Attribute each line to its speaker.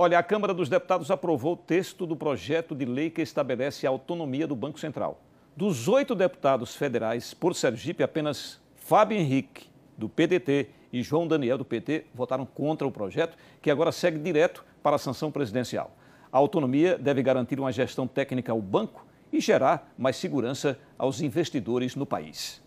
Speaker 1: Olha, a Câmara dos Deputados aprovou o texto do projeto de lei que estabelece a autonomia do Banco Central. Dos oito deputados federais por Sergipe, apenas Fábio Henrique, do PDT, e João Daniel, do PT, votaram contra o projeto, que agora segue direto para a sanção presidencial. A autonomia deve garantir uma gestão técnica ao banco e gerar mais segurança aos investidores no país.